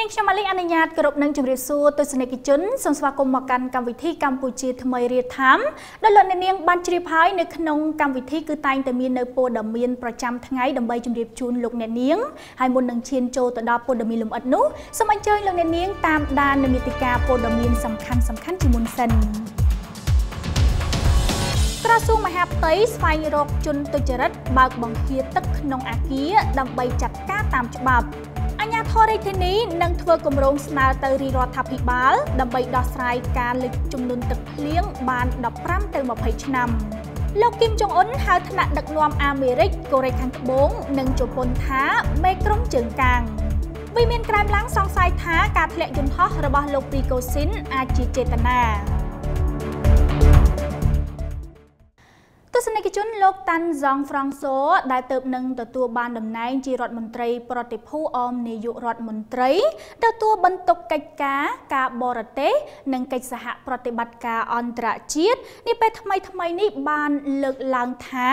នាងខ្ញុំម៉ាលីអនុញ្ញាតគោរពនឹងជម្រាបសួរទស្សនិកជនសូមស្វាគមន៍មកកាន់កម្មវិធីកម្ពុជាថ្មីរាធម្មដែលលោកនាង បានជ្រាបហើយនៅក្នុងកម្មវិធីគឺតែងតែមាននៅព័ត៌មានប្រចាំថ្ងៃដើម្បីជម្រាបជូនលោកអ្នកនាងហើយមុននឹងឈានចូលទៅដល់ព័ត៌មានលម្អិតនោះសូមអញ្ជើញលោកអ្នកនាង តាមដាននៅមេតិការព័ត៌មានសំខាន់សំខាន់ជាមុនសិនក្រសួងមហាផ្ទៃស្វែងរកជនទុច្ចរិតបើកបង្គាទឹកក្នុងអាគារដើម្បីចាត់ការតាមច្បាប់អញ្ញាធរិទ្ធិនីនឹងធ្វើគម្រោងស្នើទៅរាជរដ្ឋាភិបាលដើម្បីដោះស្រាយការលិចចំនួនទឹកភ្លៀងបាន15ទៅ20ឆ្នាំលោកគីមចុងអ៊ុនហៅថ្នាក់ដឹកនាំអាមេរិកកូរ៉េខាងត្បូងនិងជប៉ុនថា មេក្រុងជើងកាងវិមានក្រែមឡើងសង្ស័យថាការធ្លាក់យន្តហោះរបស់លោកព្រីកូស៊ីនអាចជាចេតនាទស្សនិកជនលោកតាន់ហ្សងហ្វ្រង់សូដែលទៅនឹងទទួលបានតំណែងជារដ្ឋមន្ត្រី ប្រតិភូអមនាយករដ្ឋមន្ត្រីទទួលបន្ទុកកិច្ចការការបរទេសនិងកិច្ចសហប្រតិបត្តិការអន្តរជាតិនេះពេលថ្មីថ្មីនេះបានលើកឡើងថា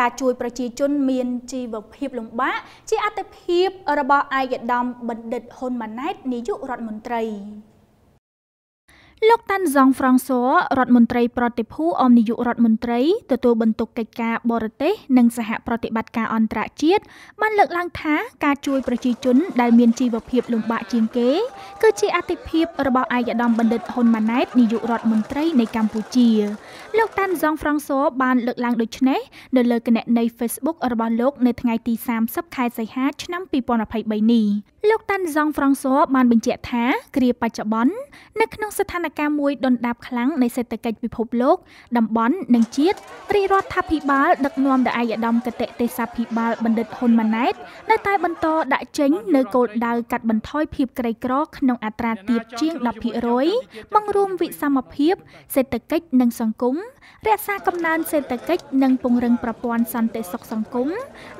ការជួយប្រជាជនមានជីវភាពលំបាកជាអតិភិបរបស់ឯកឧត្តមបណ្ឌិតហ៊ុនម៉ាណែតនាយករដ្ឋមន្ត្រីលោកតាន់ហ្សងហ្វ្រង់សូរដ្ឋមន្ត្រីប្រតិភូអមនាយករដ្ឋមន្ត្រីទទួលបន្ទុកកិច្ចការបរទេស និងសហប្រតិបត្តិការអន្តរជាតិបានលើកឡើងថាការជួយប្រជាជន ដែលមានជីវភាពលំបាកជាងគេ គឺជាអតិភិបរបស់ឯកឧត្តមបណ្ឌិតហ៊ុនម៉ាណែតនាយករដ្ឋមន្ត្រីនៃកម្ពុជា លោកតាន់ហ្សងហ្វ្រង់សូបានលើកឡើងដូចនេះនៅលើគណនី Facebook របស់លោកនៅថ្ងៃទី30ខែសីហាឆ្នាំ2023នេះលោកតាន់ហ្សងហ្វ្រង់សូបានបញ្ជាក់ថាគ្រាបច្ចុប្បន្ននៅក្នុងស្ថានការមួយដុនដាបខ្លាំងនៃសេដ្ឋកិច្ចពិភពលោកតំបន់និងជាតិរាជរដ្ឋាភិបាលដឹកនាំដោយឯកឧត្តមគតិទេសាភិបាលបណ្ឌិតហ៊ុនម៉ាណែតនៅតែបន្តដាក់ចេញនៅគោលដៅកាត់បន្ថយភាពក្រីក្រក្នុងអត្រាទាបជាង10%បង្រួមវិសមភាព សេដ្ឋកិច្ចនិងសង្គមរក្សាកំណើនសេដ្ឋកិច្ចនិងពង្រឹងប្រព័ន្ធសន្តិសុខសង្គម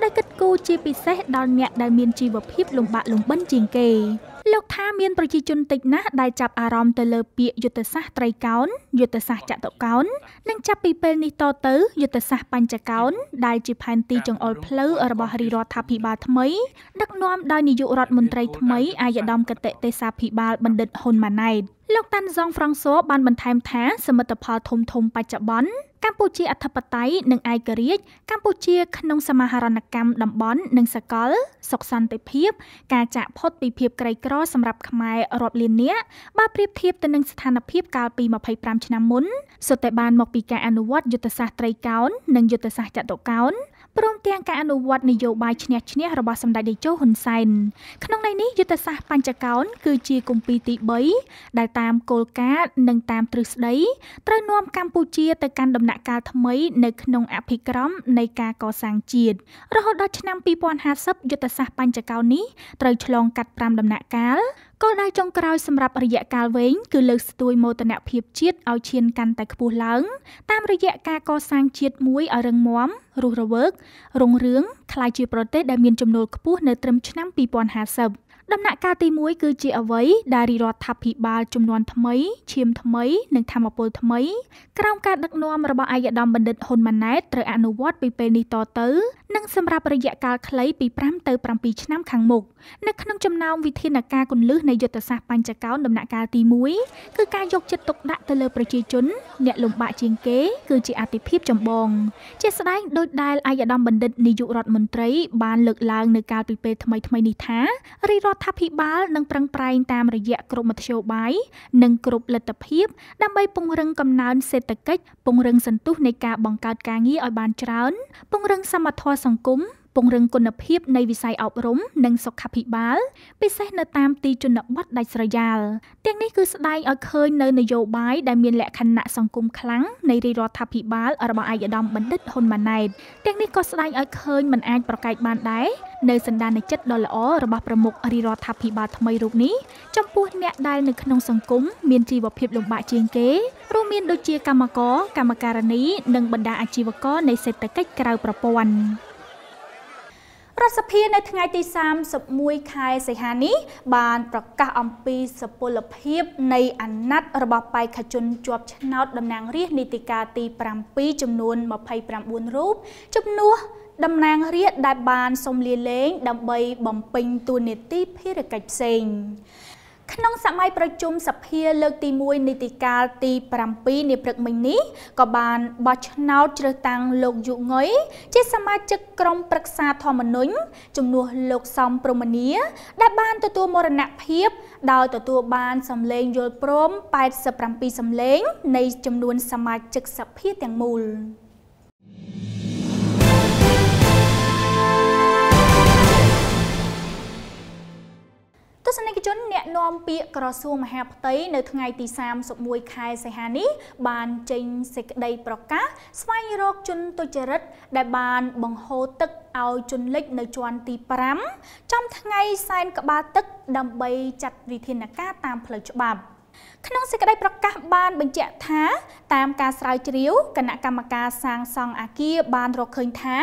ដែលគិតគូរជាពិសេសដល់អ្នកដែលមានជីវភាពលំបាកលំបិនជាងគេ។លោកថាមានប្រជាជនតិចណាស់ដែលចាប់អារម្មណ៍ទៅលើពាក្យយុទ្ធសាស្ត្រត្រីកោណយុទ្ធសាស្ត្រចតុកោណនិងចាប់ពីពេលនេះតទៅយុទ្ធសាស្ត្របញ្ចកោណដែលជាផែនទីចង្អុលផ្លូវរបស់រាជរដ្ឋាភិបាលថ្មីដឹកនាំដោយនាយករដ្ឋមន្ត្រីថ្មីអាយដាមកតិទេសាភិបាលបណ្ឌិតហ៊ុនម៉ាណែតលោកតាន់សងហ្វ្រង់សូបានបន្ថែមថាសមិទ្ធផលធំធំបច្ចុប្បន្នកម្ពុជាអធិបតេយ្យនិងឯករាជ្យកម្ពុជាក្នុងសមាហរណកម្មតំបន់និងសកលសុខសន្តិភាពការចាក់ផុតពីភាពក្រីក្រសម្រាប់ខ្មែររាប់លាននាក់បើប្រៀបធៀបទៅនឹងស្ថានភាពកាលពី25ឆ្នាំមុនសុទ្ធតែបានមកពីការអនុវត្តយុទ្ធសាស្ត្រត្រីកោណនិងយុទ្ធសាស្ត្រចតុកោណព្រមទាំងការអនុវត្តនយោបាយឈ្នះឈ្នះរបស់សម្ដេចតេជោហ៊ុនសែនក្នុងន័យនេះយុទ្ធសាស្ត្របញ្ចកោណគឺជាគម្ពីរទី3ដែលតាមគោលការណ៍និងតាមទ្រឹស្ដីត្រូវនាំកម្ពុជាទៅកាន់ដំណាក់កាលថ្មីនៅក្នុងអភិក្រមនៃការកសាងជាតិរហូតដល់ឆ្នាំ2050យុទ្ធសាស្ត្របញ្ចកោណនេះត្រូវឆ្លងកាត់5ដំណាក់កាលគោលដៅចុងក្រោយសម្រាប់រយៈកាលវែងគឺលើកស្ទួយមោទនភាពជាតិឲ្យឈានកាន់តែខ្ពស់ឡើង តាមរយៈការកសាងជាតិមួយឲ្យរឹងមាំរស់រវើករុងរឿងក្លាយជាប្រទេសដែលមានចំណូលខ្ពស់នៅត្រឹមឆ្នាំ2050ដំណាក់កាលទី1គឺជាអ្វីដែលរដ្ឋាភិបាលជំនាន់ថ្មីឈាមថ្មីនិងធម្មពលថ្មី ក្រោមការដឹកនាំរបស់អាយដាមបណ្ឌិតហ៊ុនម៉ាណែតត្រូវអនុវត្តពីពេលនេះតទៅនិងសម្រាប់រយៈកាលខ្លីពី5ទៅ7ឆ្នាំខាងមុខនៅក្នុងចំណោមវិធានការគន្លឹះនៃយុទ្ធសាស្ត្របញ្ចកោណដំណាក់កាលទី1គឺការយកចិត្តទុកដាក់ទៅលើប្រជាជន អ្នកលំបាកជាងគេ គឺជាអាទិភាពចម្បងជាស្ដែងដោយដែលអាយដាមបណ្ឌិតនាយករដ្ឋមន្ត្រីបាន លើកឡើង នៅកាលពីពេលថ្មីៗនេះថារាជរដ្ឋរដ្ឋាភិបាលនឹងប្រឹងប្រែងតាមរយៈគ្រប់មធ្យោបាយនិងគ្រប់លទ្ធភាពដើម្បីពង្រឹងកំណើនសេដ្ឋកិច្ចពង្រឹងសន្ទុះនៃការបង្កើតការងារឲ្យបានច្រើនពង្រឹងសមត្ថភាពសង្គមពង្រឹងគុណភាពនៃវិស័យអប់រំនិងសុខាភិបាល ពិសេសនៅតាមទីជនបទដាច់ស្រយាលទាំងនេះគឺស្ដែងឲ្យឃើញនៅនយោបាយដែលមានលក្ខណៈសង្គមខ្លាំងនៃរាជរដ្ឋាភិបាល របស់ឯកឧត្តមបណ្ឌិតហ៊ុនម៉ាណែតទាំងនេះក៏ស្ដែងឲ្យឃើញមិនអាចប្រកែកបានដែរនៅសន្តានចិត្តដ៏ល្អរបស់ប្រមុខរាជរដ្ឋាភិបាលថ្មីរូបនេះចំពោះអ្នកដែលនៅក្នុងសង្គមមានជីវភាពលំបាកជាងគេរួមមានដូចជាកម្មករ កម្មការិនី និងបណ្ដាអាជីវករនៃសេដ្ឋកិច្ចក្រៅប្រព័ន្ធរដ្ឋសភានៅថ្ងៃទី31ខែសីហានេះបាន ប្រកាសអំពីសុពលភាព នៃអាណត្តិរបស់បេក្ខជនជាប់ឆ្នោតតំណាងរាស្ត្រនីតិកាលទី7ចំនួន29រូបជំនួសតំណាងរាស្ត្រដែលបានសុំលាលែងដើម្បីបំពេញតួនាទីភារកិច្ចផ្សេងក្នុងសម័យប្រជុំសភាលើកទី1នីតិកាលទី7នាព្រឹកមិញនេះក៏បានបោះឆ្នោតជ្រើសតាំងលោកយុងុយជាសមាជិកក្រុមប្រឹក្សាធម្មនុញ្ញជំនួសលោកសំប្រមនីដែលបានទទួលមរណភាពដោយទទួលបានសម្លេងយល់ព្រម87សម្លេងនៃចំនួនសមាជិកសភាទាំងមូល។ទស្សនិកជនអ្នកនាំពាក្យក្រសួងមហាផ្ទៃនៅថ្ងៃទី31ខែសីហានេះបានចេញសេចក្តីប្រកាស ស្វែងរកជនទុច្ចរិត ដែលបានបង្ហូរទឹកឲ្យជនលិចនៅជាន់ទី5ចំថ្ងៃសែនក្បាលទឹក ដើម្បីចាត់វិធានការតាមផ្លូវច្បាប់ក្នុងសេចក្តីប្រកាសបានបញ្ជាក់ថាតាមការស្រាវជ្រាវគណៈកម្មការសាងសង់អាគារបានរកឃើញថា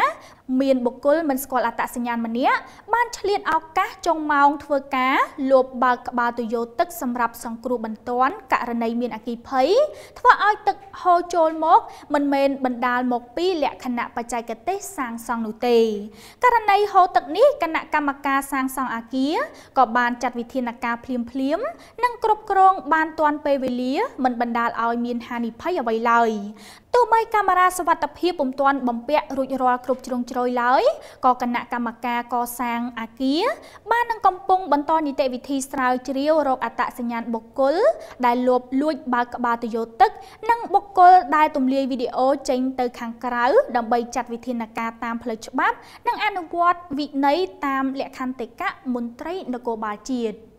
មានបុគ្គលមិនស្គាល់អត្តសញ្ញាណម្នាក់បានឆ្លៀតឱកាសចុងម៉ោងធ្វើការលួបបើកក្បាលទុយោទឹកសម្រាប់សង្គ្រោះបន្ទាន់ករណីមានអគិភ័យធ្វើឲ្យទឹកហូរចូលមក មិនមែនបណ្ដាលមកពីលក្ខណៈបច្ចេកទេសសាងសង់នោះទេករណីហូរទឹកនេះគណៈកម្មការសាងសង់អាគារក៏បានចាត់វិធានការភ្លាមភ្លាមនិងគ្រប់គ្រងបានទាន់ពេលវេលាមិនបណ្ដាលឲ្យមានហានិភ័យអ្វីឡើយទោះបីកាមេរ៉ាសុវត្ថិភាពពុំទាន់បំពាក់រួចរាល់គ្រប់ជ្រុងជ្រោយឡើយក៏គណៈកម្មការកសាងអាគារបាននឹងកំពុងបន្តនីតិវិធីស្រាវជ្រាវរកអត្តសញ្ញាណបុគ្គល ដែលលួបលួចបើកក្បាលទយោទឹក និងបុគ្គលដែលទម្លាយវីដេអូចេញទៅខាងក្រៅ ដើម្បីចាត់វិធានការតាមផ្លូវច្បាប់និងអនុវត្តវិន័យតាមលក្ខន្តិកៈមន្ត្រីនគរបាលជាតិ។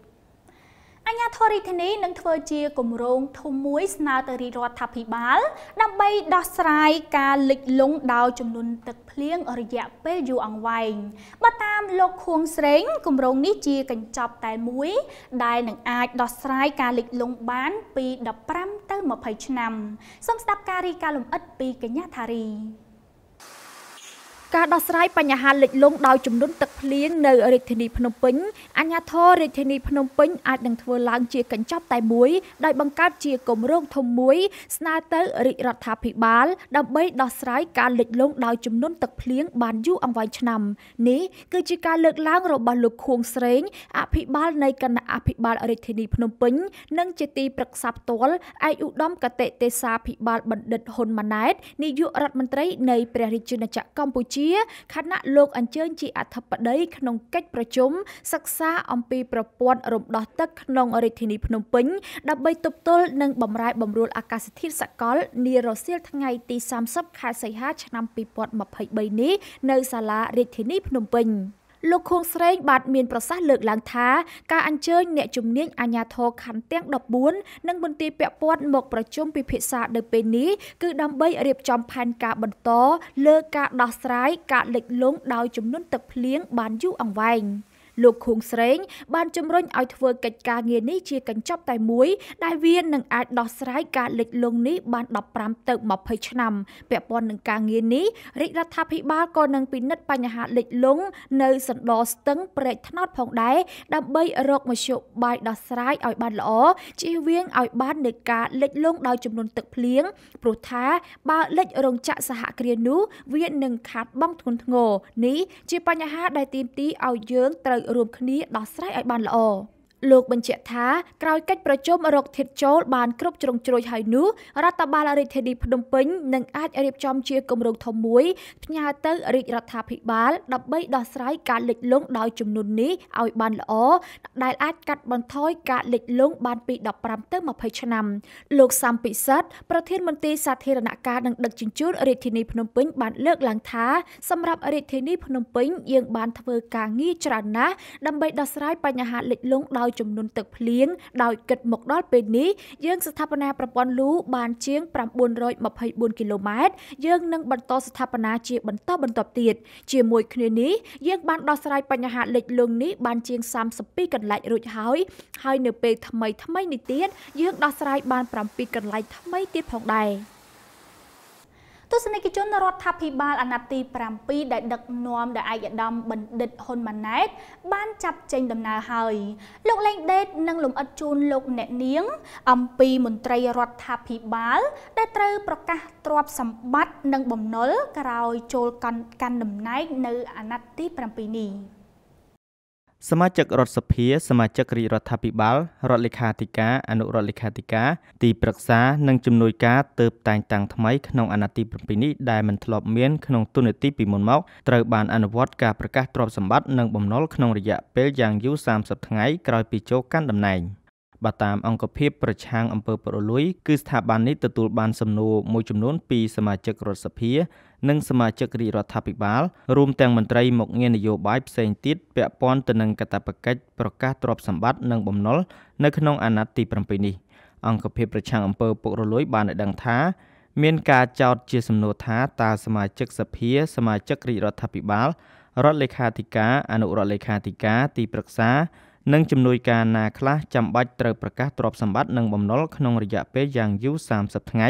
អញ្ញាធរិទ្ធនីនឹងធ្វើជាគម្រោងធំមួយស្នើទៅរាជរដ្ឋាភិបាល ដើម្បីដោះស្រាយការលិចលង់ដោយចំនួនទឹកភ្លៀងរយៈពេលយូរអង្វែងបើតាមលោកខួងស្រេងគម្រោងនេះជាកញ្ចប់តែមួយដែលនឹងអាចដោះស្រាយការលិចលង់បានពី15ទៅ20ឆ្នាំសូមស្ដាប់ការរីកាលំអិតពីកញ្ញាថារីការដោះស្រាយបញ្ហាលិចលង់ដោយចំនួនទឹកភ្លៀងនៅរាជធានីភ្នំពេញអាជ្ញាធររាជធានីភ្នំពេញអាចនឹងធ្វើឡើងជាកញ្ចប់តែមួយដោយបង្កើតជាគម្រោងធំមួយស្នើទៅរាជរដ្ឋាភិបាលដើម្បីដោះស្រាយការលិចលង់ដោយចំនួនទឹកភ្លៀងបានយូរអង្វែងឆ្នាំនេះគឺជាការលើកឡើងរបស់លោកខួងស្រេង អភិបាលនៃគណៈអភិបាលរាជធានីភ្នំពេញនិងជាទីប្រឹក្សាផ្ទាល់ឯកឧត្តមកតេទេសាភិបាលបណ្ឌិតហ៊ុនម៉ាណែតនាយករដ្ឋមន្ត្រីនៃព្រះរាជាណាចក្រកម្ពុជាជាខណៈលោកអញ្ជើញជាអធិបតី ក្នុងកិច្ចប្រជុំសិក្សាអំពីប្រព័ន្ធរំដោះទឹកក្នុងរាជធានីភ្នំពេញដើម្បីទប់ទល់និងបំរែបំរួលអាកាសធាតុសកលនារសៀលថ្ងៃទី30ខែសីហា ឆ្នាំ2023នេះ នៅសាលារាជធានីភ្នំពេញ។លោកខួងស្រេងបាទមានប្រសាសន៍លើកឡើងថាការអញ្ជើញអ្នកជំនាញអាជ្ញាធរខណ្ឌទាំង14និងមន្ទីរពាក់ព័ន្ធមកប្រជុំពិភាក្សានៅពេលនេះ គឺដើម្បីរៀបចំផែនការបន្តលើការដោះស្រាយការលិចលង់ដោយចំនួនទឹកភ្លៀងបានយូរអង្វែង។លោកឃុងស្រេង បានជំរុញឲ្យធ្វើកិច្ចការងារនេះជាកញ្ចប់តែមួយដែលវានឹងអាចដោះស្រាយការលិចលង់នេះបាន15ទៅ20ឆ្នាំពាក់ព័ន្ធនឹងការងារនេះរាជរដ្ឋាភិបាលក៏នឹងពិនិត្យបញ្ហាលិចលង់នៅសណ្ដោស្ទឹងព្រែកថ្នោតផងដែរដើម្បីរកមធ្យោបាយដោះស្រាយឲ្យបានល្អជៀសវាងឲ្យបាននៃការលិចលង់ដោយចំនួនទឹកភ្លៀងព្រោះថាបើលិចរោងចក្រសហគ្រាសនោះវានឹងខាត់បងធ្ងន់ធ្ងរនេះជាបញ្ហាដែលទាមទារឲ្យយើងត្រូវរួមគ្នាដោះស្រាយឲ្យបានល្អ។លោកបញ្ជាក់ថាក្រោយកិច្ចប្រជុំរកធាតចូលបាន គ្រប់ជ្រុងជ្រោយហើយនោះរដ្ឋបាលរាជធានីភ្នំពេញនឹងអាចរៀបចំជាគម្រោងធំមួយផ្ញើទៅរាជរដ្ឋាភិបាលដើម្បីដោះស្រាយការលិចលង់ដោយចំនួននេះឲ្យបានល្អដែលអាចកាត់បន្ថយការលិចលង់បានពី15ទៅ20ឆ្នាំលោកសំពិសិដ្ឋប្រធានមន្ត្រីសាធារណការនិងដឹកជញ្ជូនរាជធានីភ្នំពេញបានលើកឡើងថាសម្រាប់រាជធានីភ្នំពេញយើងបានធ្វើការងារច្រើនណាស់ដើម្បីដោះស្រាយបញ្ហាលិចលង់ដោយចំនួនទឹកភ្លៀងដោយគិតមកដល់ពេលនេះយើង ស្ថាបនាប្រព័ន្ធលូបានជាង924គីឡូម៉ែត្រយើងនឹងបន្តស្ថាបនាជា បន្តបន្ទាប់ទៀតជាមួយគ្នានេះយើងបានដោះស្រាយបញ្ហាលិចលង់នេះបានជាង32កន្លែងរួចហើយ ហើយនៅពេលថ្មី ថ្មីនេះទៀតយើងដោះស្រាយបាន7កន្លែងថ្មីទៀតផងដែរ។ទស្សនិកជនរដ្ឋាភិបាលអាណត្តិទី7ដែលដឹកនាំដោយឯកឧត្តមបណ្ឌិតហ៊ុនម៉ាណែតបានចាប់ចេញដំណើរហើយ លោកលេង ដេតនឹងលំអិតជូនលោកអ្នកនាង អំពីមន្ត្រីរដ្ឋាភិបាល ដែលត្រូវប្រកាសទ្រព្យសម្បត្តិនិងបំណុលក្រោយចូលកាន់តំណែងនៅ អាណត្តិទី7នេះ។សមាជិករដ្ឋសភាសមាជិករាជរដ្ឋាភិបាលរដ្ឋលេខាធិការអនុរដ្ឋលេខាធិការទីប្រឹក្សានិងជំនួយការទៅតែងតាំងថ្មីក្នុងអាណត្តិទី7នេះដែលមិនធ្លាប់មានក្នុងទុននីតិពីមុនមកត្រូវបានអនុវត្តការប្រកាសទ្រព្យសម្បត្តិនិងបំណុលក្នុងរយៈពេលយ៉ាងយូរ30ថ្ងៃក្រោយពីចូលកាន់តំណែង។បើតាមអង្គភាពប្រឆាំងអំពើប្រលួយគឺស្ថាប័ននេះទទួលបានសំណួរមួយចំនួនពីសមាជិករដ្ឋសភា និងសមាជិករាជរដ្ឋាភិបាលរួមទាំងមន្ត្រីមកងារនយោបាយផ្សេងទៀតពាក់ព័ន្ធទៅនឹងកាតព្វកិច្ចប្រកាសទ្រព្យសម្បត្តិនិងបំណុលនៅក្នុងអាណត្តិទី7នេះ អង្គភាពប្រឆាំងអំពើពុករលួយបានឲ្យដឹងថា មានការចោទជា សំណួរថាតើសមាជិកសភា សមាជិករាជរដ្ឋាភិបាលរដ្ឋលេខាធិការអនុរដ្ឋលេខាធិការ ទីប្រឹក្សានិងជំនួយការណាខ្លះចាំបាច់ត្រូវប្រកាសទ្រព្យសម្បត្តិនិងបំណុលក្នុងរយៈពេលយ៉ាងយូរ30ថ្ងៃ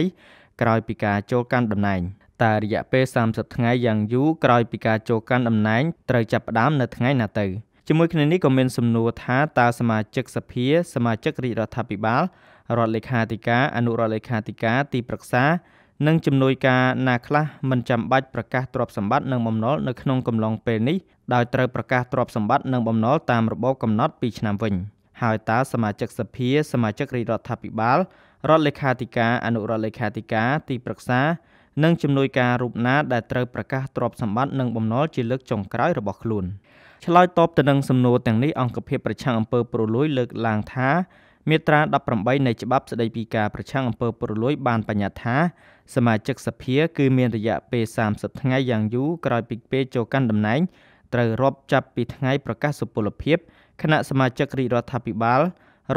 ក្រោយពីការចូលកាន់តំណែងតែរយៈពេល30ថ្ងៃយ៉ាងយូរក្រោយពីការចូលកាន់តំណែងត្រូវចាប់ផ្ដើមនៅថ្ងៃណាទៅជាមួយគ្នានេះក៏មានសំណួរថាតើសមាជិកសភា សមាជិករាជរដ្ឋាភិបាលរដ្ឋលេខាធិការអនុរដ្ឋលេខាធិការ ទីប្រឹក្សានិងជំនួយការណាខ្លះមិនចាំបាច់ប្រកាសទ្រព្យសម្បត្តិនិងបំណុលនៅក្នុងកំឡុងពេលនេះដោយត្រូវប្រកាសទ្រព្យសម្បត្តិនិងបំណុលតាមរបបកំណត់ពីឆ្នាំវិញហើយតើសមាជិកសភាសមាជិករាជរដ្ឋាភិបាលរដ្ឋលេខាធិការអនុរដ្ឋលេខាធិការទីប្រឹក្សា និងជំនួយការរូបណា ដែលត្រូវប្រកាសទ្រព្យសម្បត្តិនិងបំណុលជាលើកចុងក្រោយរបស់ខ្លួនឆ្លើយតបទៅនឹងសំណួរទាំងនេះអង្គភាពប្រជាអង្គើព្រលួយលើកឡើងថាមាត្រា18នៃច្បាប់ស្តីពីការប្រឆាំងអំពើពុករលួយបានបញ្ញត្តិថាសមាជិកសភា គឺមានរយៈពេល30ថ្ងៃយ៉ាងយូរក្រោយពីពេលចូលកាន់តំណែងត្រូវរាប់ចាប់ពីថ្ងៃប្រកាសសុពលភាពគណៈសមាជិករាជរដ្ឋាភិបាល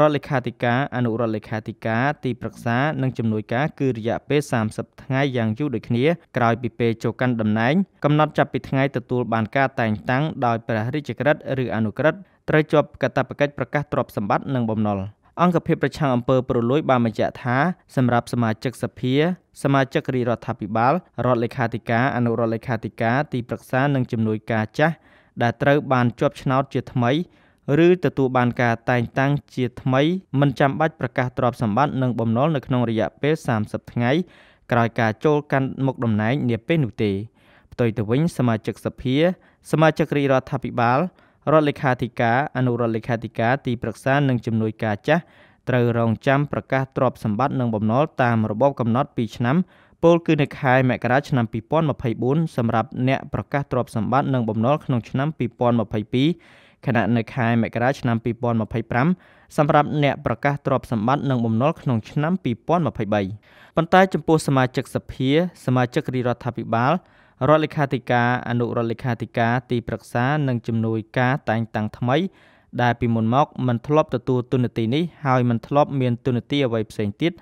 រដ្ឋលេខាធិការអនុរដ្ឋលេខាធិការទីប្រឹក្សានិងជំនួយការគឺរយៈពេល30ថ្ងៃយ៉ាងយូរដូចគ្នាក្រោយពីពេលចូលកាន់តំណែងកំណត់ចាប់ពីថ្ងៃទទួលបានការតែងតាំងដោយព្រះរាជក្រឹត្យឬអនុក្រឹត្យត្រូវជាប់កាតព្វកិច្ចប្រកាសទ្រព្យសម្បត្តិនិងបំណុល។អង្គភាពប្រឆាំងអំពើពុករលួយបានបញ្ជាក់ថាសម្រាប់សមាជិកសភា សមាជិករាជរដ្ឋាភិបាលរដ្ឋលេខាធិការអនុរដ្ឋលេខាធិការទីប្រឹក្សានិងជំនួយការចាស់ដែលត្រូវបានជាប់ឆ្នោតជាថ្មី ឬទទួលបានការតែងតាំងជាថ្មីមិនចាំបាច់ប្រកាសទ្រព្យសម្បត្តិនិងបំណុលនៅក្នុងរយៈពេល30ថ្ងៃក្រោយការចូលកាន់មុខតំណែងនាពេលនោះទេផ្ទុយទៅវិញសមាជិកសភា សមាជិករាជរដ្ឋាភិបាលរដ្ឋលេខាធិការអនុរដ្ឋលេខាធិការទីប្រឹក្សានិងជំនួយការចាស់ត្រូវរងចាំប្រកាសទ្រព្យសម្បត្តិនិងបំណុលតាមរបបកំណត់2ឆ្នាំពលគឺនៅខែមករាឆ្នាំ2024សម្រាប់អ្នកប្រកាសទ្រព្យសម្បត្តិនិងបំណុលក្នុងឆ្នាំ2022ខណៈនៅខែមករាឆ្នាំ2025សម្រាប់អ្នកប្រកាសទ្រព្យសម្បត្តិនិងបំណុលក្នុងឆ្នាំ2023ប៉ុន្តែចំពោះសមាជិកសភា សមាជិករាជរដ្ឋាភិបាលរដ្ឋលេខាធិការអនុរដ្ឋលេខាធិការទីប្រឹក្សានិងជំនួយការតែងតាំងថ្មីដែលពីមុនមកមិនធ្លាប់ទទួលទុននីតិនេះហើយមិនធ្លាប់មានទុននីតិអ្វីផ្សេងទៀត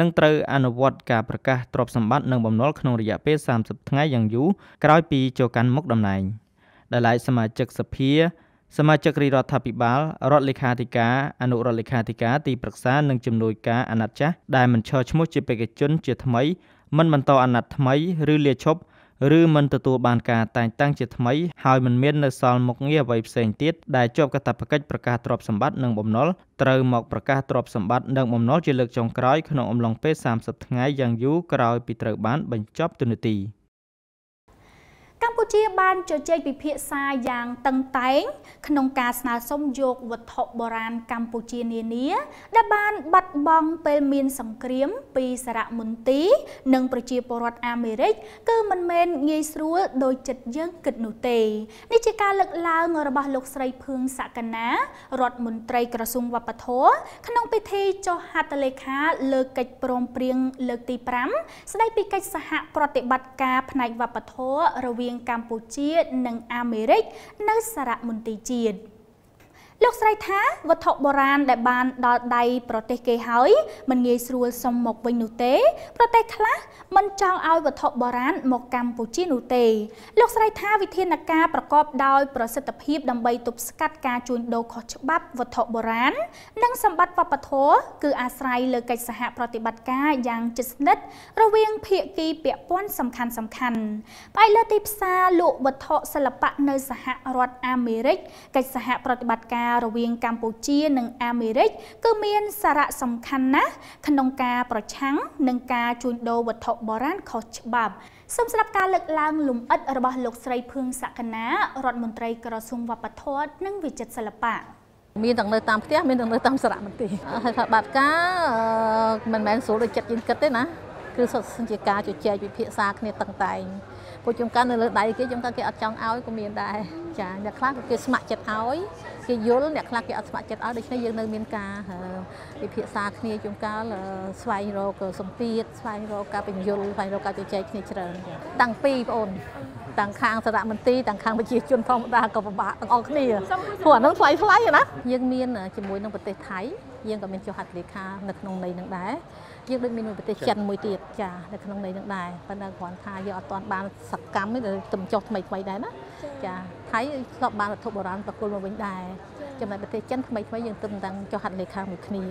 នឹងត្រូវអនុវត្តការប្រកាសទ្រព្យសម្បត្តិនិងបំណុលក្នុងរយៈពេល30ថ្ងៃយ៉ាងយូរក្រោយពីចូលកាន់មុខតំណែងដែលឡែកសមាជិកសភាសមាជិករាជរដ្ឋាភិបាលរដ្ឋលេខាធិការអនុរដ្ឋលេខាធិការទីប្រឹក្សានិងជំនួយការអាណត្តិចាស់ដែលមិនឈរឈ្មោះជាបេក្ខជនជាថ្មីមិនបន្តអាណត្តិថ្មី ឬលាឈប់ឬមិនទទួលបានការតែងតាំងជាថ្មីហើយមិនមាននៅសល់មុខងារអ្វីផ្សេងទៀតដែលជាប់កាតព្វកិច្ចប្រកាសទ្រព្យសម្បត្តិនិងបំណុលត្រូវមកប្រកាសទ្រព្យសម្បត្តិនិងបំណុលជាលើកចុងក្រោយក្នុងអំឡុងពេល30ថ្ងៃយ៉ាងយូរក្រោយពីត្រូវ បានបញ្ចប់ទូនាទី។កម្ពុជាបានជជែកពិភាក្សាយ៉ាងតឹងតែងក្នុងការស្នើសុំយកវត្ថុបុរាណកម្ពុជានានា ដែលបាន បាត់បង់ពេលមានសង្គ្រាមពីសារមន្ទីរនិងប្រជាពលរដ្ឋអាមេរិកគឺមិនមែនងាយស្រួលដោយចិត្តយើងគិតនោះទេនេះជាការលើកឡើងរបស់លោកស្រីភឿងសក្កណា រដ្ឋមន្ត្រីក្រសួងវប្បធម៌ក្នុងពិធីចុះហត្ថលេខា លើកិច្ចព្រមព្រៀង លើកទី5ស្ដីពីកិច្ចសហប្រតិបត្តិការផ្នែកវប្បធម៌រវាងកម្ពុជានិងអាមេរិកនៅសារមន្ទីរជាតិ។លោកស្រីថាវត្ថុបុរាណដែល បាន ដល់ដៃប្រទេសគេហើយមិនងាយស្រួលសុំមកវិញនោះទេ ប្រទេសខ្លះមិនចង់ឲ្យវត្ថុបុរាណមកកម្ពុជានោះទេ លោកស្រីថាវិធានការប្រកបដោយប្រសិទ្ធភាពដើម្បីទប់ស្កាត់ការជួញដូរខុសច្បាប់វត្ថុបុរាណនិងសម្បត្តិវប្បធម៌គឺអាស្រ័យលើកិច្ចសហប្រតិបត្តិការយ៉ាងជិតស្និទ្ធរវាងភាគីពាក់ព័ន្ធសំខាន់សំខាន់ផ្អែកលើទីផ្សារលក់វត្ថុសិល្បៈនៅសហរដ្ឋអាមេរិកកិច្ចសហប្រតិបត្តិការការរវាងកម្ពុជា និងអាមេរិកគឺមានសារៈសំខាន់ណាស់ក្នុងការប្រឆាំងនឹងការជួញដូរវត្ថុបុរាណខុសច្បាប់សូមស្ដាប់ការលើកឡើងលំអិតរបស់លោកស្រីភឿងសក្នារដ្ឋមន្ត្រីក្រសួងវប្បធម៌និងវិចិត្រសិល្បៈមានទាំងនៅតាមផ្ទះមានទាំងនៅតាមសារមន្ទីរហើយថាបាត់ការមិនមែនស្រួលដូចចិត្តយើងគិតទេណាគឺសុទ្ធសឹងជាការជជែកវិភាសាគ្នាតឹងតែងពួកចំការនៅលើដៃគេចំការគេអត់ចង់ឲ្យក៏មានដែរចា អ្នកខ្លះក៏គេស្ម័គ្រចិត្តឲ្យគេយល់អ្នកខ្លះគេអត់ស្ម័គ្រចិត្តឲ្យដូច្នេះយើងនៅមានការវិភាសាគ្នាជុំកាលស្វែងរកសម្ពាធស្វែងរកការបញ្យលស្វែងរកការជជែកគ្នាច្រើនតាំងពីបងអូនទាំងខាងសារមន្ទីរទាំងខាងប្រជាជនធម្មតាក៏ពិបាកទាំងអស់គ្នាព្រោះអានឹងថ្លៃថ្លៃណាយើងមានជាមួយនឹងប្រទេសថៃយើងក៏មានចុះហត្ថលេខានៅក្នុងន័យនឹងដែរជាងដូចមានប្រទេសចិនមួយទៀតចានៅក្នុងនៃនឹងដែរប៉ុន្តែគ្រាន់ថាយើងអត់ទាន់បានសកម្មទេទំចុះថ្មីថ្មីដែរណាចាថៃធ្លាប់បានវត្ថុបុរាណប្រគល់មកវិញដែរចំណែកប្រទេសចិនថ្មីថ្មីយើងទំតាំងចុះហត្ថលេខាមួយគ្នា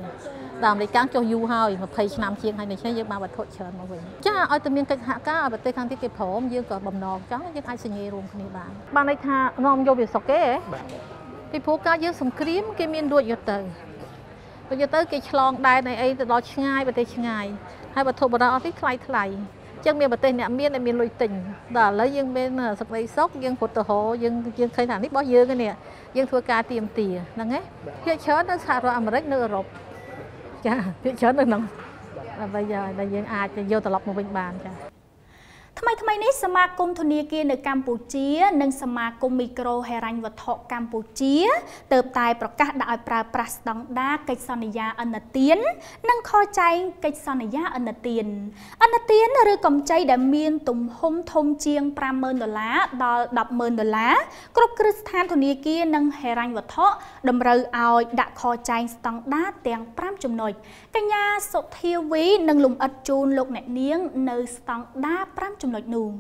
តាមអាមេរិកចុះយូរហើយ20ឆ្នាំជាងហើយនេះយើងបានវត្ថុច្រើនមកវិញចាឲ្យតែមានកិច្ចសហការឲ្យប្រទេសខាងទៀតគេព្រមយើងក៏បំណងចង់យើងអាចសញ្ញារួមគ្នាបានបានន័យថានាំយកវាសុកគេហ៎ពីព្រោះការយើងសង្គ្រាមគេមានរួចយកទៅបើយកទៅគេឆ្លងដែនអីអីទៅដល់ឆ្ងាយប្រទេសឆ្ងាយហើយវត្ថុបុរាណអស់នេះថ្លៃថ្លៃអញ្ចឹងមានប្រទេសអ្នកមានដែលមានលុយទិញដល់ឥឡូវយើងមានសក្តិសុខយើងពុទ្ធហោយើងយើងឃើញថានេះរបស់យើងនេះយើងធ្វើការទៀមទាហ្នឹងឯងភាគច្រើននៅសហរដ្ឋអាមេរិកនៅអឺរ៉ុបចាភាគច្រើននៅក្នុងដើម្បីឲ្យយើងអាចយកត្រឡប់មកវិញបានចាថ្មីថ្មីនេះសមាគមធនាគារនៅកម្ពុជា និងសមាគមមីក្រូហិរញ្ញវត្ថុកម្ពុជាទើបតែប្រកាសដាក់ឲ្យប្រើប្រាស់ស្តង់ដារកិច្ចសន្យាអន្តទាន និងខចែងកិច្ចសន្យាអន្តទានអន្តទានឬកម្ចីដែលមានទំហំធំជាង50,000ដុល្លារដល់10,000ដុល្លារគ្រប់គ្រឹះស្ថានធនាគារនិងហិរញ្ញវត្ថុតម្រូវឲ្យដាក់ខចែងស្តង់ដារទាំង5ចំណុចកញ្ញាសុធាវីនឹងលំអិតជូនលោកអ្នកនាងនៅស្តង់ដារ5 trong luật nu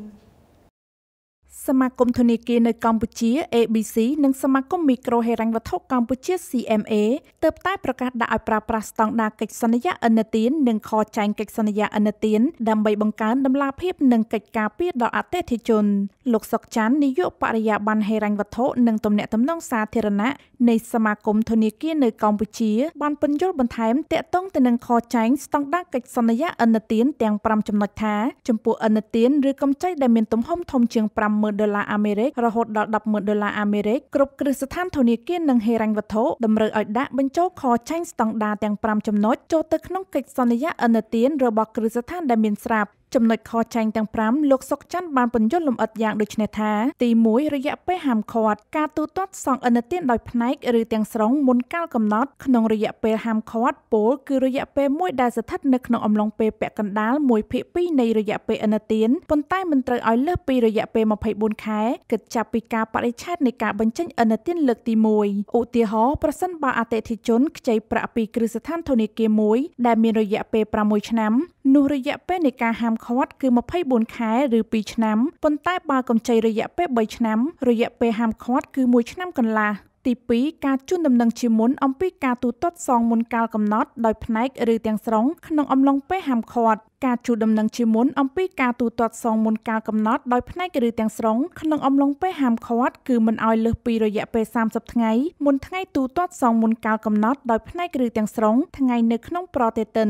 សមាគមធនាគារនៅកម្ពុជា ABC និងសមាគមមីក្រូហិរញ្ញវត្ថុកម្ពុជា CMA ទើបតែប្រកាសដាក់ឲ្យប្រើប្រាស់ស្តង់ដារកិច្ចសន្យាឥណទាននិងខចែងកិច្ចសន្យាឥណទានដើម្បីបង្កើនតម្លាភាពនិងកិច្ចការពារដល់អតិថិជនលោកសុកច័ន្ទនាយកបរិយាប័ន្នហិរញ្ញវត្ថុនិងទំនាក់ទំនងសាធារណៈនៃសមាគមធនាគារនៅកម្ពុជាបានពន្យល់បន្ថែមទាក់ទងទៅនឹងខចែងស្តង់ដារកិច្ចសន្យាឥណទានទាំង5ចំណុចថាចំពោះឥណទានឬកម្ចីដែលមានទំហំធំជាង5 100,000ដុល្លារអាមេរិករហូតដល់100,000ដុល្លារអាមេរិកគ្រប់គ្រឹះស្ថានធនាគារនិងហិរញ្ញវត្ថុតម្រូវឲ្យដាក់បញ្ចូលខចាញ់ស្តង់ដារទាំង5ចំណុចចូលទៅក្នុងកិច្ចសន្យាអនុទានរបស់គ្រឹះស្ថានដែលមានស្រាប់ចំណុចខុសចាញ់ទាំង5លោកសុកច័ន្ទបានបញ្យល់លម្អិតយ៉ាងដូចនេះថាទី1រយៈពេលហាមឃាត់ការទូទាត់សងឥណទានដោយផ្នែកឬទាំងស្រុងមុនកាលកំណត់ក្នុងរយៈពេលហាមឃាត់ពលគឺរយៈពេល1ដែលស្ថិតនៅក្នុងអំឡុងពេលពាក់កណ្ដាល1ភាគ2នៃរយៈពេលឥណទានប៉ុន្តែមិនត្រូវឲ្យលើសពីរយៈពេល24ខែគិតចាប់ពីការបរិច្ឆេទនៃការបញ្ចេញឥណទានលើកទី1ឧទាហរណ៍ប្រសិនបើអតិថិជនខ្ចីប្រាក់ពី គ្រឹះស្ថាន ធនាគារមួយដែលមានរយៈពេល6ឆ្នាំនោះរយៈពេលនៃការហាមឃាត់គឺ24ខែឬ2ឆ្នាំប៉ុន្តែបើកម្ចីរយៈពេល3ឆ្នាំ រយៈពេលហាមឃាត់គឺ1ឆ្នាំកន្លះទី2ការជូនដំណឹងជាមុនអំពីការទូទាត់សងមុនកាលកំណត់ដោយផ្នែកឬទាំងស្រុងក្នុងអំឡុងពេលហាមឃាត់ការជួបដំណឹងជាមុនអំពីការទូទាត់សងមុនកាលកំណត់ដោយផ្នែកឬទាំងស្រុងក្នុងអំឡុងពេលហាមឃាត់គឺមិនឲ្យលើសពីរយៈពេល30ថ្ងៃមុនថ្ងៃទូទាត់សងមុនកាលកំណត់ដោយផ្នែកឬទាំងស្រុងថ្ងៃនៅក្នុងប្រទេសតិន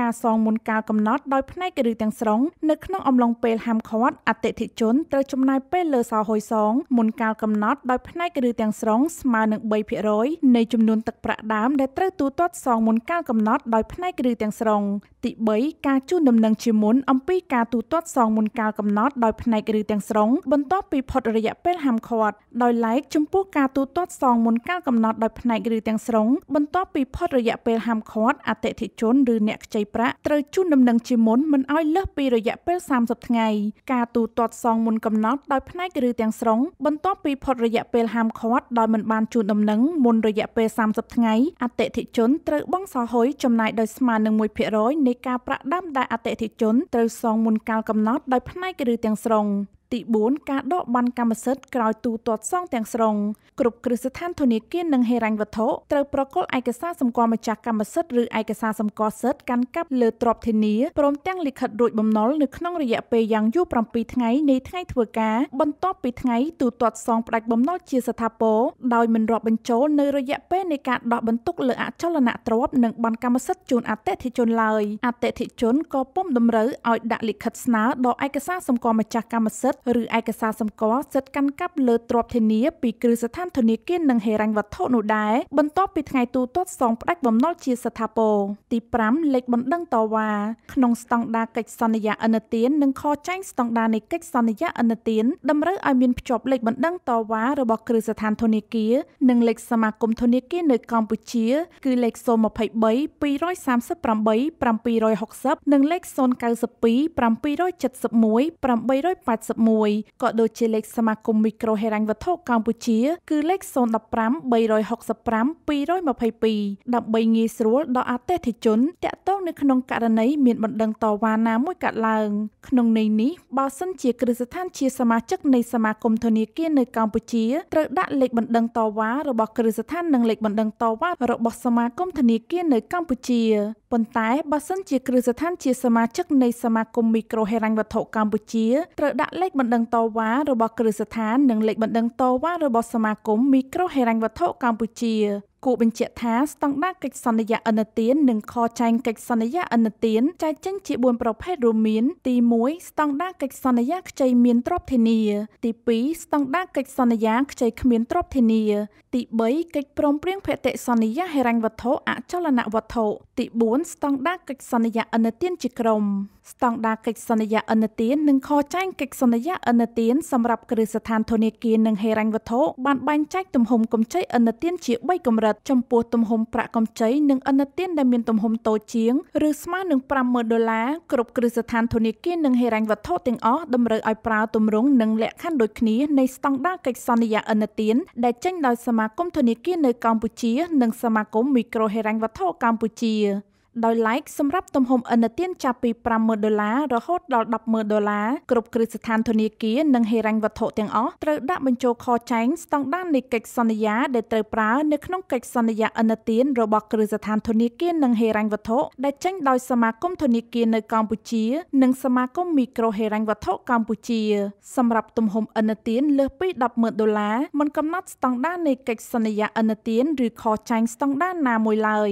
ការសងមុនកាលកំណត់ដោយផ្នែកឬទាំងស្រុងនៅក្នុងអំឡុងពេលហាមឃាត់អតិថិជនត្រូវចំណាយពេលលើសោហុយសងមុនកាលកំណត់ដោយផ្នែកឬទាំងស្រុងស្មើនឹង3%នៃចំនួនទឹកប្រាក់ដើមដែលត្រូវទូទាត់សងមុនកាលកំណត់ដោយផ្នែកឬទាំងស្រុងទី3ការជូនដំណឹងជាមុនអំពីការទូទាត់សងមុនកាលកំណត់ដោយផ្នែកឬទាំងស្រុងបន្ទាប់ពីផុតរយៈពេលហាមឃាត់ដោយឡែកចំពោះការទូទាត់សងមុនកាលកំណត់ដោយផ្នែកឬទាំងស្រុងបន្ទាប់ពីផុតរយៈពេលហាមឃាត់អតិថិជនឬអ្នកខ្ចីប្រាក់ត្រូវជូនដំណឹងជាមុនមិនឲ្យលើសពីរយៈពេល30ថ្ងៃការទូទាត់សងមុនកំណត់ដោយផ្នែកឬទាំងស្រុងបន្ទាប់ពីផុតរយៈពេលហាមឃាត់ដោយមិនបានជូនដំណឹងមុនរយៈពេល30ថ្ងៃអតិថិជនត្រូវបង់សហយចំណាយដោយស្មើនឹង1%នៃការប្រាក់ដើមដែលអតិថិជនត្រូវសងមុនកាលកំណត់ដោយផ្នែកឬទាំងស្រុងទី4ការដកបានកម្មសិទ្ធិក្រោយទូទាត់សងទាំងស្រុងគ្រប់គ្រឹះស្ថានធនាគារនិងហិរញ្ញវត្ថុត្រូវប្រគល់ឯកសារសម្គាល់ម្ចាស់កម្មសិទ្ធិឬឯកសារសម្គាល់សិទ្ធិកាន់កាប់លើទ្រព្យធានាព្រមទាំងលិខិតរួចបំណុលនៅក្នុងរយៈពេលយ៉ាងយូរ7ថ្ងៃនៃថ្ងៃធ្វើការបន្ទាប់ពីថ្ងៃទូទាត់សងផ្ដាច់បំណុលជាស្ថាពរដោយមិនរាប់បញ្ចូលនៅរយៈពេលនៃការដោះបន្ទុកលើអចលនទ្រព្យនិងបានកម្មសិទ្ធិជូនអតិថិជនឡើយអតិថិជនក៏ពុំតម្រូវឲ្យដាក់លិខិតស្នើដល់ឯកសារសម្គាល់ម្ចាស់កម្មសិទ្ធិឬឯកសារសម្គាល់សិទ្ធិកាន់កាប់លើទ្រព្យធានាពីគ្រឹះស្ថានធនាគារនិងហិរញ្ញវត្ថុនោះដែរបន្ទាប់ពីថ្ងៃទូទាត់សងផ្ដាច់បំណុលជាស្ថាពរទី5លេខបណ្ដឹងតវ៉ាក្នុងស្តង់ដារកិច្ចសន្យាអន្តទាននិងខចែងស្តង់ដារនៃកិច្ចសន្យាអន្តទានតម្រូវឲ្យមានភ្ជាប់លេខបណ្ដឹងតវ៉ារបស់គ្រឹះស្ថានធនាគារនិងលេខសមាគមធនាគារនៅកម្ពុជាគឺលេខ023 238 760និងលេខ092 771 881 2021ក៏ដូចជាលេខសមាគមមីក្រូហិរញ្ញវត្ថុកម្ពុជា គឺលេខ015 365 222ដើម្បីងាយស្រួលដល់អតិថិជនតាក់ទងនៅក្នុងករណីមានបណ្ដឹងតវ៉ាណាមួយកើតឡើងក្នុងន័យនេះបើសិនជាគ្រឹះស្ថានជាសមាជិកនៃសមាគមធនាគារនៅកម្ពុជាត្រូវដាក់លេខបណ្ដឹងតវ៉ារបស់គ្រឹះស្ថាននិងលេខបណ្ដឹងតវ៉ារបស់សមាគមធនាគារនៅកម្ពុជាប៉ុន្តែបើសិនជាគ្រឹះស្ថានជាសមាជិកនៃសមាគមមីក្រូហិរញ្ញវត្ថុកម្ពុជាត្រូវដាក់លេខបណ្ដឹងតវ៉ារបស់គ្រឹះស្ថាននិងលេខបណ្ដឹងតវ៉ារបស់សមាគមមីក្រូហិរញ្ញវត្ថុកម្ពុជាគួរបញ្ជាក់ថាស្តង់ដារកិច្ចសន្យាអន្តទាននិងខចែងកិច្ចសន្យាអន្តទានចែកចេញជា4ប្រភេទរួមមានទី1ស្តង់ដារកិច្ចសន្យាខ្ចីមានទ្រព្យធានាទី2ស្តង់ដារកិច្ចសន្យាខ្ចីគ្មានទ្រព្យធានាទី3កិច្ចព្រមព្រៀងភតិសន្យាហិរញ្ញវត្ថុអចលនវត្ថុទី4ស្តង់ដារកិច្ចសន្យាអន្តទានជាក្រុមស្តង់ដារកិច្ចសន្យាអន្តទាននិងខចែងកិច្ចសន្យាអន្តទានសម្រាប់គ្រឹះស្ថានធនាគារនិងហិរញ្ញវត្ថុបានបែងចែកទំហំកម្ចីអន្តទានជា3កម្រិតចំពោះទំហំប្រាក់កម្ចីនិងអន្តទានដែលមានទំហំតូចជាងឬស្មើនឹង50,000ដុល្លារគ្រប់គ្រឹះស្ថានធនាគារនិងហិរញ្ញវត្ថុទាំងអស់តម្រូវឲ្យប្រើទម្រង់និងលក្ខខណ្ឌដូចគ្នានៃស្តង់ដារកិច្ចសន្យាអន្តទានដែលចេញដោយសមាគមធនាគារនៅកម្ពុជានិងសមាគមមីក្រូហិរញ្ញវត្ថុកម្ពុជាដោយ like សម្រាប់ទំហំឥណទានចាប់ពី50,000ដុល្លាររហូតដល់10,000ដុល្លារគ្រប់គ្រឹះស្ថានធនាគារនិងហិរញ្ញវត្ថុទាំងអស់ត្រូវដាក់បញ្ចូលខចែងស្តង់ដារនៃកិច្ចសន្យាដែលត្រូវប្រើនៅក្នុងកិច្ចសន្យាឥណទានរបស់គ្រឹះស្ថានធនាគារនិងហិរញ្ញវត្ថុដែលចេញដោយសមាគមធនាគារនៅកម្ពុជានិងសមាគមមីក្រូហិរញ្ញវត្ថុកម្ពុជា សម្រាប់ទំហំឥណទានលើសពី10,000ដុល្លារមិនកំណត់ស្តង់ដារនៃកិច្ចសន្យាឥណទានឬខចែងស្តង់ដារណាមួយឡើយ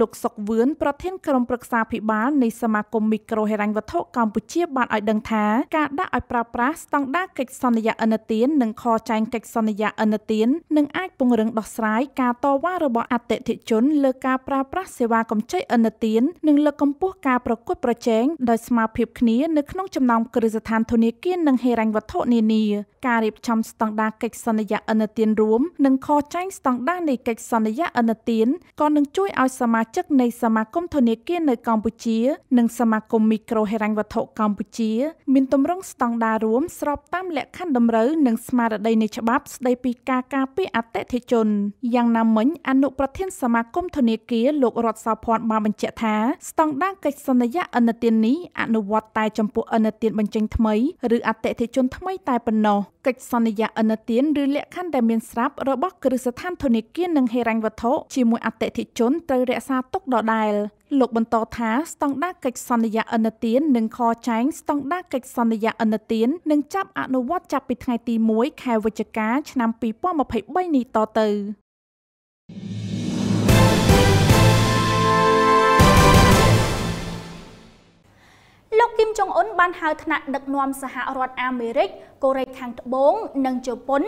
លោកសុកវឿនប្រធានក្រុមប្រឹក្សាភិបាលនៃសមាគមមីក្រូហិរញ្ញវត្ថុកម្ពុជា បានឲ្យដឹងថាការដាក់ឲ្យប្រើប្រាស់ស្តង់ដារកិច្ចសន្យាអនុទាននិងខចែងកិច្ចសន្យាអនុទាននឹងអាចពង្រឹងដោះស្រាយការតវ៉ារបស់អតិថិជនលើការប្រើប្រាស់សេវាកម្ចីអនុទាននិងលើកកម្ពស់ការប្រកួតប្រជែងដោយស្មារតីគ្នានៅក្នុងចំណោមគ្រឹះស្ថានធនាគារនិងហិរញ្ញវត្ថុនានា ការរៀបចំស្តង់ដារកិច្ចសន្យាអនុទានរួមនិងខចែងស្តង់ដារនៃកិច្ចសន្យាអនុទានក៏នឹងជួយឲ្យសមាមាជិកនៃសមាគមធនាគារនៅកម្ពុជា និងសមាគមមីក្រូហិរញ្ញវត្ថុកម្ពុជាមានទម្រង់ស្តង់ដាររួមស្របតាមលក្ខខណ្ឌតម្រូវនិងស្មារតីនៃច្បាប់ស្តីពីការការពារអតិថិជនយ៉ាងណាមិញអនុប្រធានសមាគមធនាគារលោករតសោភ័ណ្ឌបានបញ្ជាក់ថាស្តង់ដារកិច្ចសន្យាអនុទាននេះអនុវត្តតែចំពោះអនុទានបញ្ចេញថ្មីឬអតិថិជនថ្មីតែប៉ុណ្ណោះកិច្ចសន្យាអនុទានឬលក្ខខណ្ឌដែលមានស្រាប់របស់គ្រឹះស្ថានធនាគារនិងហិរញ្ញវត្ថុជាមួយអតិថិជនត្រូវរក្សាក្សារទុកដដែលលោកបន្តថាស្តង់ដារកិច្ចសន្យាអន្តទាននិងខចែងស្តង់ដារកិច្ចសន្យាអន្តទាននឹងចាប់អនុវត្តចាប់ពីថ្ងៃទី1ខែវិច្ឆិកាឆ្នាំ2023នេះតទៅលោកគីមចុងអ៊ុនបានហៅថ្នាក់ដឹកនាំសហរដ្ឋអាមេរិក កូរ៉េខាងត្បូងនិងជប៉ុន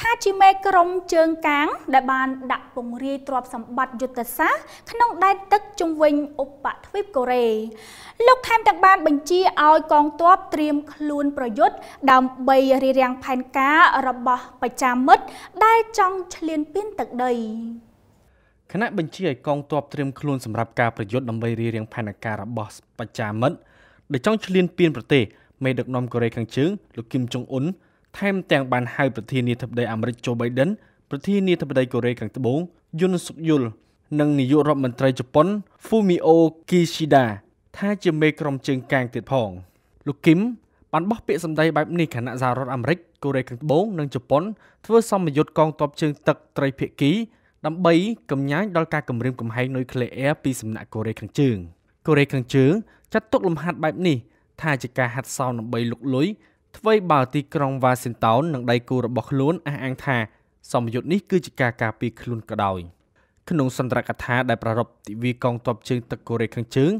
ថាជាមេក្រុមជើងកាងដែលបាន ដាក់ពង្រាយទ្រព្យសម្បត្តិយុទ្ធសាស្ត្រក្នុងដែនទឹកជុំវិញឧបទ្វីបកូរ៉េលោកថែមទាំងបានបញ្ជាឲ្យកងទ័ពត្រៀមខ្លួនប្រយុទ្ធដើម្បីរៀបរៀងផែនការរបស់ប្រចាំមិត្តដែលចង់ឈ្លានពានទឹកដីគណៈបញ្ជាឲ្យកងទ័ពត្រៀមខ្លួនសម្រាប់ការប្រយុទ្ធដើម្បីរៀបរៀងផែនការរបស់ប្រចាំមិត្តដែលចង់ឈ្លានពានប្រទេសមេដឹកនាំកូរ៉េខាងជើងលោកគីមចុងអ៊ុនថែមទាំងបានហៅប្រធានាធិបតីអាមេរិកโจ Biden ប្រធានាធិបតីកូរ៉េខាងត្បូងយុនសុកយុលនិងនាយករដ្ឋមន្ត្រីជប៉ុន Fumio Kishida ថាជាមេក្រុមជើងកាងទៀតផងលោកគីមបានបោះពាក្យសម្ដីបែបនេះខណៈសហរដ្ឋអាមេរិកកូរ៉េខាងត្បូងនិងជប៉ុនធ្វើសម្ពយុទ្ធកងទ័ពជើងទឹកត្រីភាគីដើម្បីកំញាញដល់ការគម្រាមកំហែងនុយក្លេអ៊ែរពីសំណាក់កូរ៉េខាងជើង។កូរ៉េខាងជើងចាត់ទុកលំហាត់បែបនេះថាជាការហាត់សោនដើម្បីលុកលុយថ្មីបើទីក្រុងវ៉ាស៊ីនតោននិងដៃគូរបស់ខ្លួនអះអាងថា សម្ពយុទ្ធនេះគឺជាការការពារខ្លួនក៏ដោយ ក្នុងសន្ទរកថាដែលប្រារព្ធទិវាកងទ័ពជើងទឹកកូរ៉េខាងជើង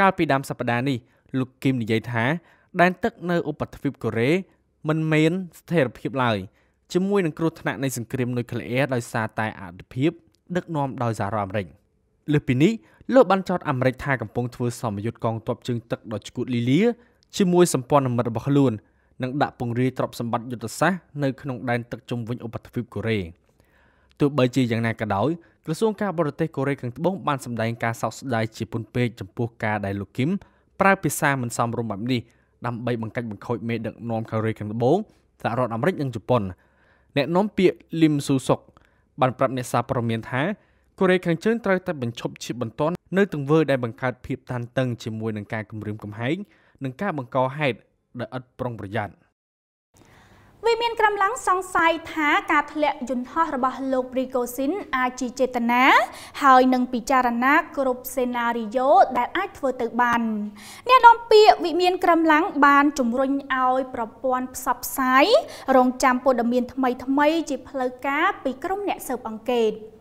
កាលពីដើមសប្តាហ៍នេះលោកគីមនិយាយថាដែនទឹកនៅឧបទ្វីបកូរ៉េមិនមានស្ថិរភាពឡើយជាមួយនឹងគ្រោះថ្នាក់នៃសង្គ្រាមនុយក្លេអ៊ែរដោយសារតែអតិភិបដឹកនាំដោយសហរដ្ឋអាមេរិកលើពីនេះលោកបានចោទអាមេរិកថាកំពុងធ្វើសមយុទ្ធកងទ័ពជើងទឹកដ៏ឈ្កួតលីលាជាមួយសម្ព័ន្ធមិត្តរបស់ខ្លួននិងដាក់ពង្រាយទ្រព្យសម្បត្តិយុទ្ធសាស្ត្រនៅក្នុងដែនទឹកជុំវិញឧបទ្វីបកូរ៉េទោះបីជាយ៉ាងណាក៏ដោយក្រសួងការបរទេសកូរ៉េខាងត្បូងបានសម្ដែងការសោកស្ដាយជាពន់ពេកចំពោះការដែលលោកគីមប្រើភាសាមិនសមរម្យបែបនេះដើម្បីបង្កាច់បង្ខូចមេដឹកនាំកូរ៉េខាងត្បូងសហរដ្ឋអាមេរិកនិងជប៉ុនអ្នកនាំពាក្យលឹមស៊ូសុក បានប្រាប់អ្នកសារព័ត៌មានថាកូរ៉េខាងជើងត្រូវតែបញ្ឈប់ជាបន្ទាន់នៅទង្វើដែលបង្កើតភាពតានតឹងជាមួយនឹងការគំរាមកំហែងនិងការបង្កហេតុដែលឥតប្រុងប្រយ័ត្នវិមាន ក្រំឡាំងសង្ស័យថាការធ្លាក់យន្តហោះរបស់លោកព្រីកូស៊ីនអាចជាចេតនាហើយនឹងពិចារណាគ្រប់សេណារីយ៉ូដែលអាចធ្វើទៅបាន អ្នកនាំពាក្យវិមាន ក្រំឡាំងបានជំរុញឲ្យប្រព័ន្ធផ្សព្វផ្សាយរងចាំព័ត៌មានថ្មី ថ្មី ជាផ្លូវការពីក្រុមអ្នកស៊ើបអង្កេត។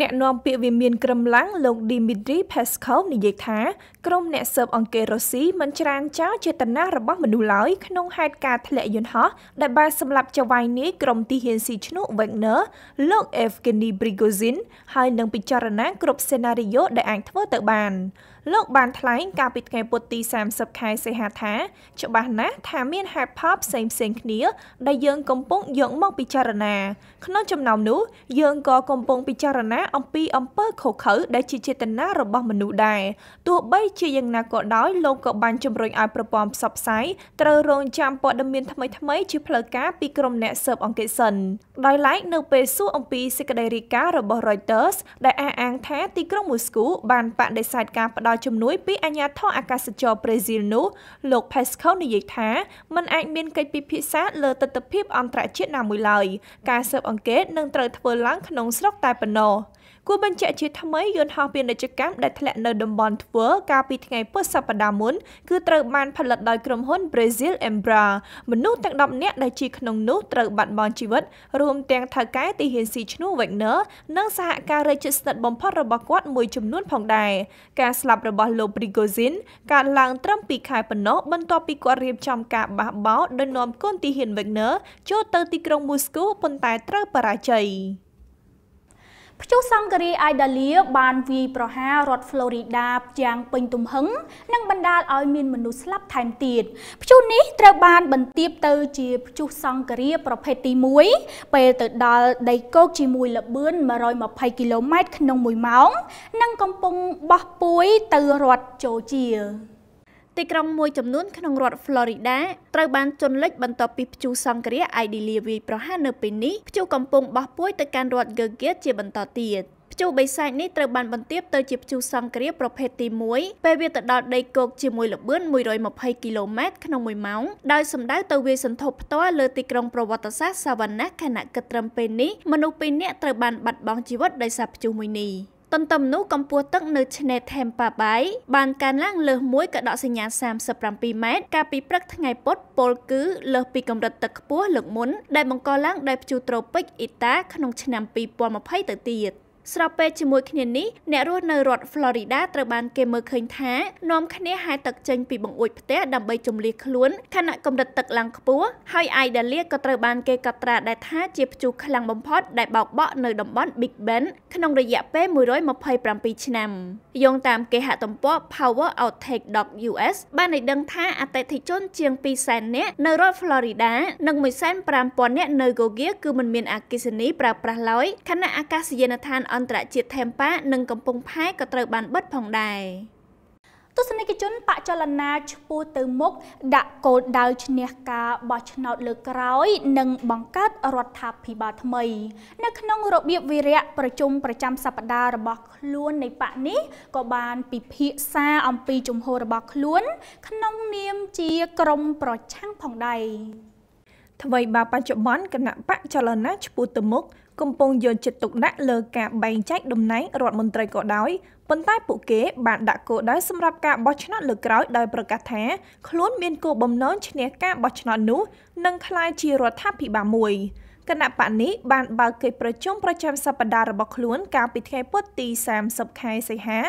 អ្នកនាំពាក្យវិមានក្រមឡាំងលោក Dmitry Peskov និយាយថាក្រុមអ្នកស៊ើបអង្កេតរុស្ស៊ីមិនច្រានចោលចេតនារបស់មនុស្សឡើយក្នុងហេតុការណ៍ធ្លាក់យន្តហោះដែលបានសម្លាប់ចៅវាយនាយក្រុមទីហ៊ានស៊ីឈ្នោះ Wagner លោក Evgeny Prigozhin ហើយនឹងពិចារណាគ្រប់សេណារីយ៉ូដែលអាចធ្វើទៅបាន។លោកបានថ្លែង កាលពីថ្ងៃពុធទី30ខែសីហាថាច្បាស់ណាស់ថាមានហេតុផលផ្សេងផ្សេងគ្នាដែលយើង កំពុងយកមក ពិចារណា ក្នុងចំណោមនោះយើងក៏កំពុងពិចារណា អំពីអំពើខុសខើដែល ជាចេតនារបស់មនុស្សដែរទោះបីជាយ៉ាងណាក៏ដោយលោកក៏បានជំរុញឲ្យប្រព័ន្ធផ្សព្វផ្សាយត្រូវរងចាំព័ត៌មានថ្មីៗជាផ្លូវការពីក្រុមអ្នកស៊ើបអង្កេតសិនដោយឡែក នៅ ពេលសួរអំពីសេចក្តីរាយការណ៍របស់ Reuters ដែលអះអាងថាទីក្រុងមូស្គូបានបដិសេធការផ្តដល់ជំនួយពីអាជ្ញាធរអាកាសចរប្រេស៊ីលនោះលោក Pascal និយាយថាมันអាចមានកិច្ចពិភាក្សាលើទស្សនវិជ្ជាអន្តរជាតិណាមួយឡើយការស៊ើបអង្កេតនឹងត្រូវធ្វើឡើងក្នុងស្រុកតែប៉ុណ្ណោះ។គួរបញ្ជាក់ជាថ្មីយន្តហោះពាណិជ្ជកម្មដែលធ្លាក់នៅតំបន់ធ្វើកាលពីថ្ងៃពុធសប្តាហ៍មុនគឺត្រូវបានផលិតដោយក្រុមហ៊ុន Brazil Embra មនុស្សទាំង10នាក់ដែលជាក្នុងនោះត្រូវបាត់បង់ជីវិតរួមទាំងថៅកែទីហ៊ានស៊ីឈ្នួល Wagner និងសហការីជិតស្និទ្ធបំផុតរបស់គាត់មួយចំនួនផងដែរការស្លាប់របស់លោក Prigozhin កើតឡើងត្រឹម2ខែប៉ុណ្ណោះបន្ទាប់ពីគាត់រៀបចំការបះបោរដោយនាំកូនទីហ៊ាន Wagner ចូលទៅទីក្រុង Moscow ប៉ុន្តែត្រូវបរាជ័យព្យុះសង្ការីអាយដាលីបានវាយប្រហាររដ្ឋ Florida យ៉ាងពេញទំហឹងនិងបណ្ដាលឲ្យមានមនុស្សស្លាប់ថែមទៀតព្យុះនេះត្រូវបានបន្ទាបទៅជាព្យុះសង្ការីប្រភេទទី1ពេលទៅដល់ដីគោកជាមួយល្បឿន120គីឡូម៉ែត្រក្នុង1ម៉ោងនិងកំពុងបោះពួយទៅរដ្ឋជូជាទីក្រុងមួយចំនួនក្នុងរដ្ឋ Florida ត្រូវបានជន់លិចបន្ទាប់ពីព្យុះសង្គ្រាម Idalia វាយប្រហារនៅពេលនេះព្យុះកំពុងបោះពួយទៅកាន់រដ្ឋ Georgia ជាបន្តទៀតព្យុះបិសាចនេះត្រូវបានបន្ទាបទៅជាព្យុះសង្គ្រាមប្រភេទទី1ពេលវាទៅដល់ដីគោកជាមួយល្បឿន120គីឡូម៉ែត្រក្នុង1ម៉ោងដោយសម្ដៅទៅវាសន្ធប់ផ្ទាល់លើទីក្រុងប្រវត្តិសាស្ត្រ Savannah ខណៈគិតត្រឹមពេលនេះមនុស្ស2នាក់ត្រូវបានបាត់បង់ជីវិតដោយសារព្យុះមួយនេះ។ទន្ទឹមនោះកម្ពស់ទឹកនៅឆ្នេរថេមប៉ាបៃបានកើនឡើងលើស1កដកសញ្ញា37ម៉ែត្រកាលពីព្រឹកថ្ងៃពុធពលគឺលើសពីកម្រិតទឹកខ្ពស់លើកមុនដែលបង្កឡើងដោយព្យុះត្រូពិចអ៊ីតាក្នុងឆ្នាំ2020ទៅទៀត។ស្របពេលជាមួយគ្នានេះអ្នករស់នៅរដ្ឋ Florida ត្រូវបានគេមើលឃើញថានាំគ្នាហែទឹកចេញពីបង្អួចផ្ទះដើម្បីជម្លៀសខ្លួនខណៈកម្រិតទឹកឡើងខ្ពស់ហើយ Idalia ក៏ត្រូវបានគេកត់ត្រាដែរថាជាព្យុះខ្លាំងបំផុតដែលបោកបក់នៅតំបន់ Big Bend ក្នុងរយៈពេល127ឆ្នាំយោងតាមគេហទំព័រ powerouttake.us បានឲ្យដឹងថា អតិថិជនជាង200,000នាក់នៅរដ្ឋ Florida និង150,000នាក់នៅ Georgia គឺមិនមានអគ្គិសនីប្រើប្រាស់ឡើយខណៈអាកាសយានដ្ឋានអន្តរជាតិថេមប៉ានិងកំពង់ផែក៏ត្រូវបានបិទផងដែរទស្សនិកជនបកចលនាឈ្មោះទៅមុខដាក់គោលដៅឈ្នះការបោះឆ្នោតលើក្រោយ និងបង្កើតរដ្ឋាភិបាលថ្មី នៅក្នុងរបៀបវិរៈប្រជុំប្រចាំសប្តាហ៍របស់ខ្លួននៃបកនេះក៏បានពិភាក្សាអំពីជំហររបស់ខ្លួន ក្នុងនាមជាក្រមប្រឆាំងផងដែរថ្មីបើបច្ចុប្បន្នគណៈបកចលនាឈ្មោះទៅមុខកំពុងយកចិត្តទុកដាក់លើការបែងចែកតំណែងរដ្ឋមន្ត្រីក៏ដោយប៉ុន្តែពួកគេ បានដាក់គោលដៅសម្រាប់ការបោះឆ្នោតលើកក្រោយដោយប្រកាសថាខ្លួនមានគោលបំណងឈ្នះការបោះឆ្នោតនោះនិងក្លាយជារដ្ឋាភិបាលមួយគណៈបកនេះបានបើកកិច្ចប្រជុំប្រចាំសប្តាហ៍របស់ខ្លួនកាលពីថ្ងៃពុធទី30ខែសីហា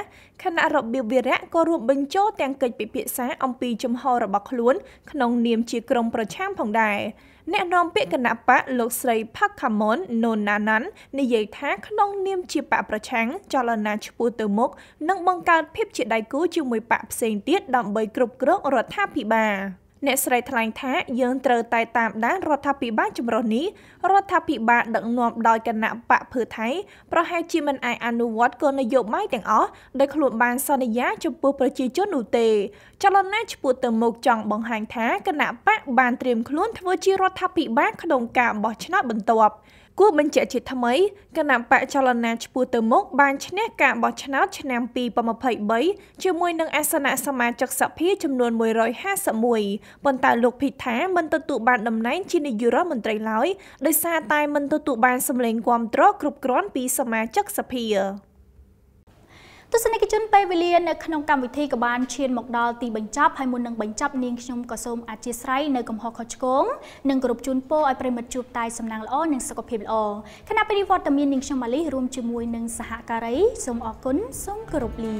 គណៈរបៀបវិរៈក៏រួមបញ្ចូលទាំងកិច្ចពិភាក្សាអំពីជំហររបស់ខ្លួន ក្នុង នាមជាក្រុមប្រឆាំងផងដែរ។អ្នកនាំពាក្យគណៈបកលោកស្រីផាក់ខាមុនណូណាណាន់និយាយថាក្នុង នាមជាបកប្រឆាំងចលនាឈ្មោះទៅមុខនិងបង្កើតភាពជាដៃគូជាមួយបកផ្សេងទៀតដើម្បីគ្រប់គ្រងរដ្ឋាភិបាល។អ្នកស្រីថ្លែងថាយើងត្រូវតែតាមដានរដ្ឋាភិបាលចម្រុះនេះរដ្ឋាភិបាលដឹកនាំដោយគណៈបកភឿថៃប្រហែលជាមិន អាចអនុវត្តគោលនយោបាយទាំងអស់ដែលខ្លួនបានសន្យាចំពោះប្រជាជននោះទេចលនាឈ្មោះទៅមុខចង់បង្ហាញថាគណៈបកបានត្រៀមខ្លួន ធ្វើជារដ្ឋាភិបាលក្នុងការបោះឆ្នោតបន្ទាប់គួរបញ្ជាក់ជាថ្មីគណៈបកចលនាឈ្មោះទៅមុខបានឈ្នះការបោះឆ្នោតឆ្នាំ2023ជាមួយនឹងអាសនៈសមាជិកសភាចំនួន151ប៉ុន្តែលោកភីថាមិនទទួលបានតំណែងជានាយករដ្ឋមន្ត្រីឡើយដោយសារតែមិនទទួលបានសម្លេងគាំទ្រគ្រប់គ្រាន់ពីសមាជិកសភាទស្សនិកជនពេលវេលានៅក្នុងកម្មវិធីក៏បានឈានមកដល់ទីបញ្ចប់ហើយមុននឹងបញ្ចប់នាងខ្ញុំក៏សូមអធិស្ឋាននៅកំហុសខុសឆ្គងនិងគោរពជូនពរឲ្យប្រិមិត្តជួបតែសំណាងល្អនិងសុខភាពល្អគណៈពេលនេះវត្តមាននាងខ្ញុំម៉ាលីរួមជាមួយនឹងសហការីសូមអរគុណសូមគោរពលា